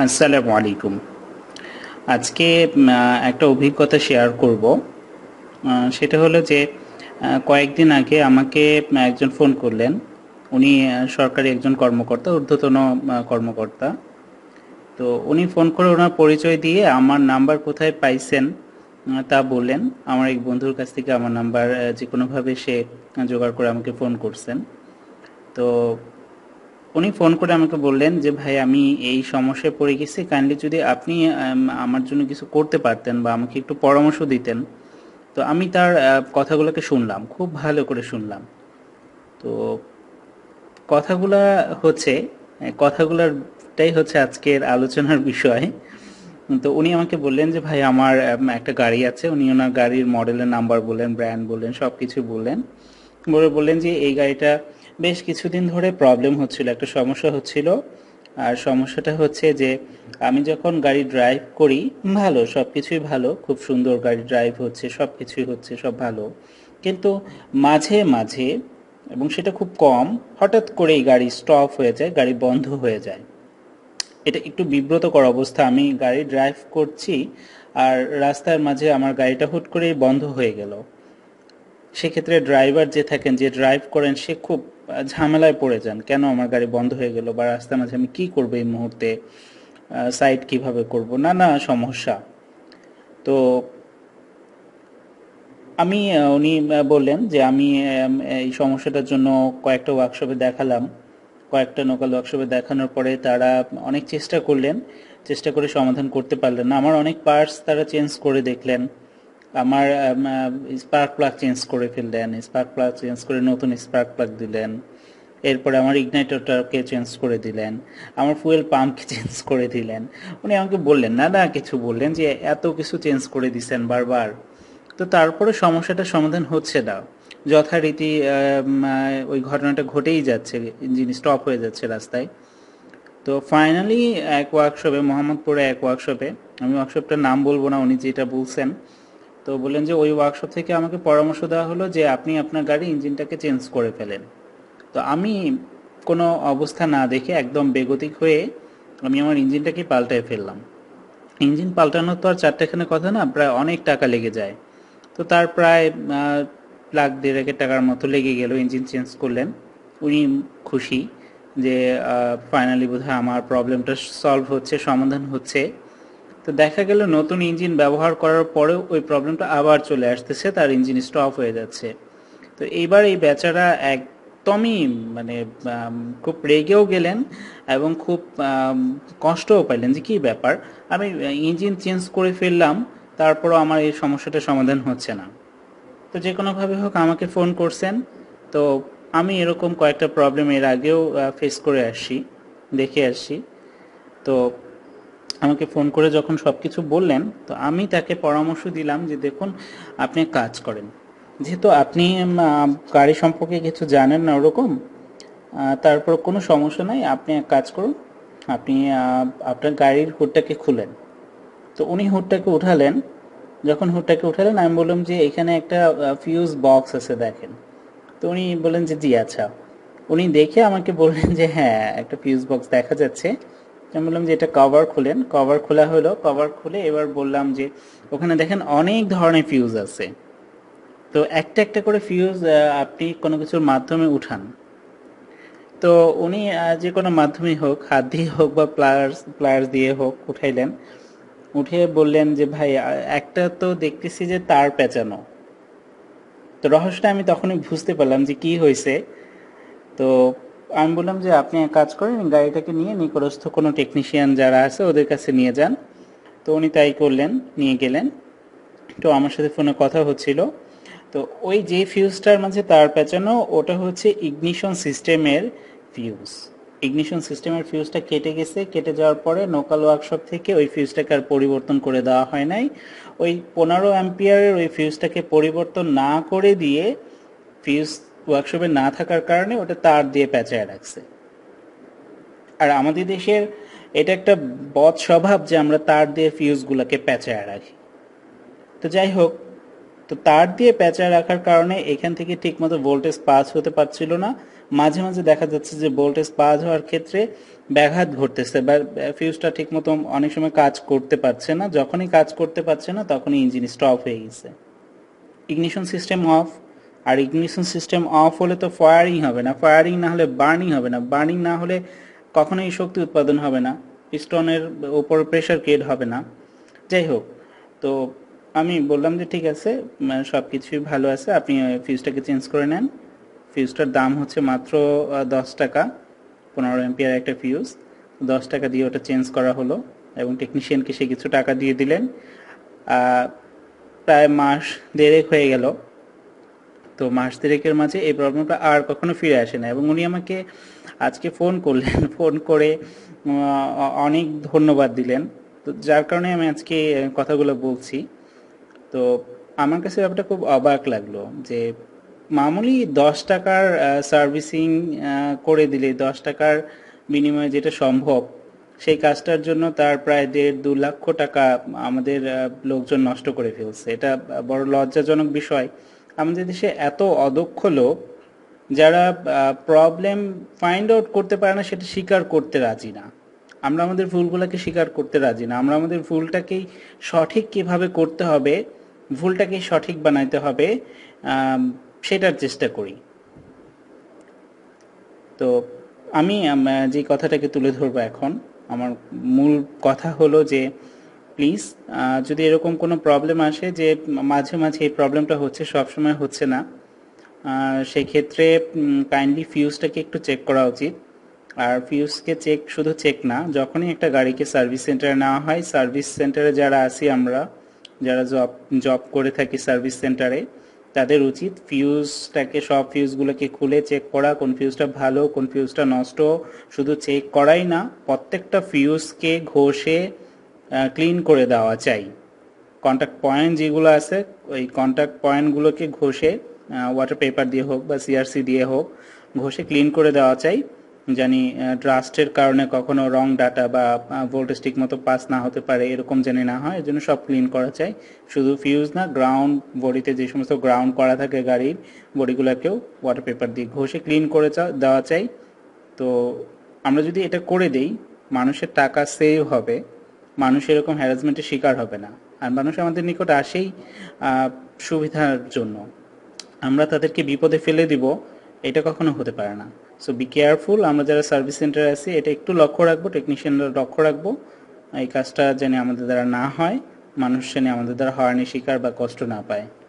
আসসালামু আলাইকুম আজকে একটা অভিজ্ঞতা শেয়ার করব সেটা হলো যে কয়েকদিন আগে আমাকে একজন ফোন করলেন উনি সরকারি একজন কর্মকর্তা ঊর্ধ্বতন কর্মকর্তা তো উনি ফোন করে ওনার পরিচয় দিয়ে আমার নাম্বার কোথায় পাইছেন তা বললেন আমার এক বন্ধুর কাছ থেকে আমার নাম্বার যে কোনোভাবে সে জোগাড় করে আমাকে ফোন করছেন তো উনি ফোন করে আমাকে বললেন যে ভাই আমি এই সমস্যায় পড়ে গেছি কাইন্ডলি যদি আপনি আমার জন্য কিছু করতে পারতেন বা আমাকে একটু পরামর্শ দিতেন তো আমি তার কথাগুলোকে শুনলাম খুব ভালো করে শুনলাম তো কথাগুলা হচ্ছে কথাগুলোটাই হচ্ছে আজকের আলোচনার বিষয় তো উনি আমাকে বললেন যে ভাই আমার একটা গাড়ি আছে উনি ওনার গাড়ির মডেলের নাম্বার বললেন ব্র্যান্ড বললেন সব কিছু বললেন বলে বললেন যে এই গাড়িটা বেশ কিছুদিন ধরে প্রবলেম হচ্ছিল একটা সমস্যা হচ্ছিল আর সমস্যাটা হচ্ছে যে আমি যখন গাড়ি ড্রাইভ করি ভালো সব কিছুই ভালো খুব সুন্দর গাড়ি ড্রাইভ হচ্ছে সব কিছুই হচ্ছে সব ভালো কিন্তু মাঝে মাঝে এবং সেটা খুব কম হঠাৎ করেই গাড়ি স্টপ হয়ে যায় গাড়ি বন্ধ হয়ে যায় এটা একটু বিব্রতকর অবস্থা আমি গাড়ি ড্রাইভ করছি আর রাস্তার মাঝে আমার গাড়িটা হুট করেই বন্ধ হয়ে গেল সেক্ষেত্রে ড্রাইভার যে থাকেন যে ড্রাইভ করেন সে খুব ঝামেলায় পড়ে যান কেন আমার গাড়ি বন্ধ হয়ে গেল বা রাস্তা মাঝে আমি কি করবো এই মুহূর্তে সাইড কিভাবে করব না না সমস্যা তো আমি উনি বললেন যে আমি এই সমস্যাটার জন্য কয়েকটা ওয়ার্কশপে দেখালাম কয়েকটা নোকাল ওয়ার্কশপে দেখানোর পরে তারা অনেক চেষ্টা করলেন চেষ্টা করে সমাধান করতে পারলেন না আমার অনেক পার্টস তারা চেঞ্জ করে দেখলেন আমার স্পার্ক প্লাগ চেঞ্জ করে ফেললেন স্পার্ক প্লাগ চেঞ্জ করে নতুন স্পার্ক প্লাগ দিলেন এরপরে আমার ইগনাইটারটাকে চেঞ্জ করে দিলেন আমার ফুয়েল পাম্পকে চেঞ্জ করে দিলেন উনি আমাকে বললেন না না কিছু বললেন যে এত কিছু চেঞ্জ করে দিছেন বারবার তো তারপরে সমস্যাটা সমাধান হচ্ছে না যথারীতি ওই ঘটনাটা ঘটেই যাচ্ছে যিনি স্টপ হয়ে যাচ্ছে রাস্তায় তো ফাইনালি এক ওয়ার্কশপে মোহাম্মদপুরে এক ওয়ার্কশপে আমি ওয়ার্কশপটার নাম বলবো না উনি যেটা বলছেন তো বললেন যে ওই ওয়ার্কশপ থেকে আমাকে পরামর্শ দেওয়া হলো যে আপনি আপনার গাড়ি ইঞ্জিনটাকে চেঞ্জ করে ফেলেন তো আমি কোনো অবস্থা না দেখে একদম বেগতিক হয়ে আমি আমার ইঞ্জিনটাকে পাল্টায় ফেললাম ইঞ্জিন পাল্টানোর তো আর চারটেখানে কথা না প্রায় অনেক টাকা লেগে যায় তো তার প্রায় লাখ দেড়েকের টাকার মতো লেগে গেল ইঞ্জিন চেঞ্জ করলেন উনি খুশি যে ফাইনালি বোধহয় আমার প্রবলেমটা সলভ হচ্ছে সমাধান হচ্ছে তো দেখা গেল নতুন ইঞ্জিন ব্যবহার করার পরেও ওই প্রবলেমটা আবার চলে আসতেছে তার ইঞ্জিন স্টপ হয়ে যাচ্ছে তো এইবার এই বেচারা একদমই মানে খুব রেগেও গেলেন এবং খুব কষ্টও পাইলেন যে কী ব্যাপার আমি ইঞ্জিন চেঞ্জ করে ফেললাম তারপরও আমার এই সমস্যাটা সমাধান হচ্ছে না তো যে কোনোভাবে হোক আমাকে ফোন করছেন তো আমি এরকম কয়েকটা প্রবলেম এর আগেও ফেস করে আসছি দেখে আসি তো আমাকে ফোন করে যখন সব কিছু বললেন তো আমি তাকে পরামর্শ দিলাম যে দেখুন আপনি কাজ করেন যেহেতু আপনি গাড়ি সম্পর্কে কিছু জানেন না ওরকম তারপর কোনো সমস্যা নাই আপনি এক কাজ করুন আপনি আপনার গাড়ির হুডটাকে খুলেন তো উনি হুডটাকে উঠালেন যখন হুডটাকে উঠালেন আমি বললাম যে এখানে একটা ফিউজ বক্স আছে দেখেন তো উনি বললেন যে জি আচ্ছা উনি দেখে আমাকে বললেন যে হ্যাঁ একটা ফিউজ বক্স দেখা যাচ্ছে আমি বললাম যে এটা কভার খুলেন কভার খোলা হলো কভার খুলে এবার বললাম যে ওখানে দেখেন অনেক ধরনের ফিউজ আছে তো একটা একটা করে ফিউজ আপনি কোনো কিছুর মাধ্যমে উঠান তো উনি যে কোনো মাধ্যমে হোক হাত দিয়ে হোক বা প্লায়ার্স প্লায়ার্স দিয়ে হোক উঠাইলেন উঠে বললেন যে ভাই একটা তো দেখতেছি যে তার পেঁচানো তো রহস্যটা আমি তখনই বুঝতে পারলাম যে কি হয়েছে তো আমি বললাম যে আপনি এক কাজ করেন গাড়িটাকে নিয়ে নিকটস্থ কোনো টেকনিশিয়ান যারা আছে ওদের কাছে নিয়ে যান তো উনি তাই করলেন নিয়ে গেলেন তো আমার সাথে ফোনে কথা হচ্ছিল তো ওই যে ফিউজটার মাঝে তার পেঁচানো ওটা হচ্ছে ইগনিশন সিস্টেমের ফিউজ ইগনিশন সিস্টেমের ফিউজটা কেটে গেছে কেটে যাওয়ার পরে নোকাল ওয়ার্কশপ থেকে ওই ফিউজটাকে আর পরিবর্তন করে দেওয়া হয় নাই ওই পনেরো অ্যাম্পিয়ারের ওই ফিউজটাকে পরিবর্তন না করে দিয়ে ফিউজ ওয়ার্কশপে না থাকার কারণে ওটা তার দিয়ে প্যাঁচায় রাখছে আর আমাদের দেশের এটা একটা বদ স্বভাব যে আমরা তার দিয়ে ফিউজগুলোকে প্যাঁচায় রাখি তো যাই হোক তো তার দিয়ে প্যাঁচায় রাখার কারণে এখান থেকে ঠিকমতো ভোল্টেজ পাস হতে পারছিল না মাঝে মাঝে দেখা যাচ্ছে যে ভোল্টেজ পাস হওয়ার ক্ষেত্রে ব্যাঘাত ঘটতেছে বা ফিউজটা ঠিকমতো অনেক সময় কাজ করতে পারছে না যখনই কাজ করতে পারছে না তখনই ইঞ্জিন স্টপ হয়ে গেছে ইগনিশন সিস্টেম অফ আর ইগনিশন সিস্টেম অফ হলে তো ফায়ারিং হবে না ফায়ারিং না হলে বার্নিং হবে না বার্নিং না হলে কখনোই শক্তি উৎপাদন হবে না স্টোনের ওপর প্রেশার ক্রিয়েট হবে না যাই হোক তো আমি বললাম যে ঠিক আছে সব কিছুই ভালো আছে আপনি ফিউজটাকে চেঞ্জ করে নেন ফিউজটার দাম হচ্ছে মাত্র দশ টাকা পনেরো এম্পিয়ার একটা ফিউজ দশ টাকা দিয়ে ওটা চেঞ্জ করা হলো এবং টেকনিশিয়ানকে সে কিছু টাকা দিয়ে দিলেন প্রায় মাস দেড়েক হয়ে গেল তো মাস দেড়েকের মাঝে এই প্রবলেমটা আর কখনো ফিরে আসে না এবং উনি আমাকে আজকে ফোন করলেন ফোন করে অনেক ধন্যবাদ দিলেন তো যার কারণে আমি আজকে কথাগুলো বলছি তো আমার কাছে ব্যাপারটা খুব অবাক লাগলো যে মামুলি দশ টাকার সার্ভিসিং করে দিলে দশ টাকার বিনিময়ে যেটা সম্ভব সেই কাজটার জন্য তার প্রায় দেড় দু লক্ষ টাকা আমাদের লোকজন নষ্ট করে ফেলছে এটা বড় লজ্জাজনক বিষয় আমাদের দেশে এত অদক্ষ লোক যারা প্রবলেম ফাইন্ড আউট করতে পারে না সেটা স্বীকার করতে রাজি না আমরা আমাদের ভুলগুলোকে স্বীকার করতে রাজি না আমরা আমাদের ভুলটাকেই সঠিক কিভাবে করতে হবে ভুলটাকে সঠিক বানাইতে হবে সেটার চেষ্টা করি তো আমি যে কথাটাকে তুলে ধরবো এখন আমার মূল কথা হলো যে প্লিজ যদি এরকম কোনো প্রবলেম আসে যে মাঝে মাঝে এই প্রবলেমটা হচ্ছে সবসময় হচ্ছে না সেক্ষেত্রে কাইন্ডলি ফিউজটাকে একটু চেক করা উচিত আর ফিউজকে চেক শুধু চেক না যখনই একটা গাড়িকে সার্ভিস সেন্টারে নেওয়া হয় সার্ভিস সেন্টারে যারা আছি আমরা যারা জব জব করে থাকি সার্ভিস সেন্টারে তাদের উচিত ফিউজটাকে সব ফিউজগুলোকে খুলে চেক করা কোন ফিউজটা ভালো কোন ফিউজটা নষ্ট শুধু চেক করাই না প্রত্যেকটা ফিউজকে ঘষে ক্লিন করে দেওয়া চাই কন্ট্যাক্ট পয়েন্ট যেগুলো আছে ওই কন্ট্যাক্ট পয়েন্টগুলোকে ঘষে ওয়াটার পেপার দিয়ে হোক বা সিআরসি দিয়ে হোক ঘষে ক্লিন করে দেওয়া চাই জানি ড্রাস্টের কারণে কখনো রং ডাটা বা ভোল্টেজ ঠিক মতো পাস না হতে পারে এরকম জেনে না হয় এজন্য সব ক্লিন করা চাই শুধু ফিউজ না গ্রাউন্ড বডিতে যে সমস্ত গ্রাউন্ড করা থাকে গাড়ির বডিগুলোকেও ওয়াটার পেপার দিয়ে ঘষে ক্লিন করে দেওয়া চাই তো আমরা যদি এটা করে দেই মানুষের টাকা সেভ হবে মানুষ এরকম হ্যারাসমেন্টের শিকার হবে না আর মানুষ আমাদের নিকট আসেই সুবিধার জন্য আমরা তাদেরকে বিপদে ফেলে দিব এটা কখনো হতে পারে না সো বি কেয়ারফুল আমরা যারা সার্ভিস সেন্টারে আছি এটা একটু লক্ষ্য রাখবো টেকনিশিয়ানরা লক্ষ্য রাখবো এই কাজটা যেন আমাদের দ্বারা না হয় মানুষ যেন আমাদের দ্বারা হয়রানির শিকার বা কষ্ট না পায়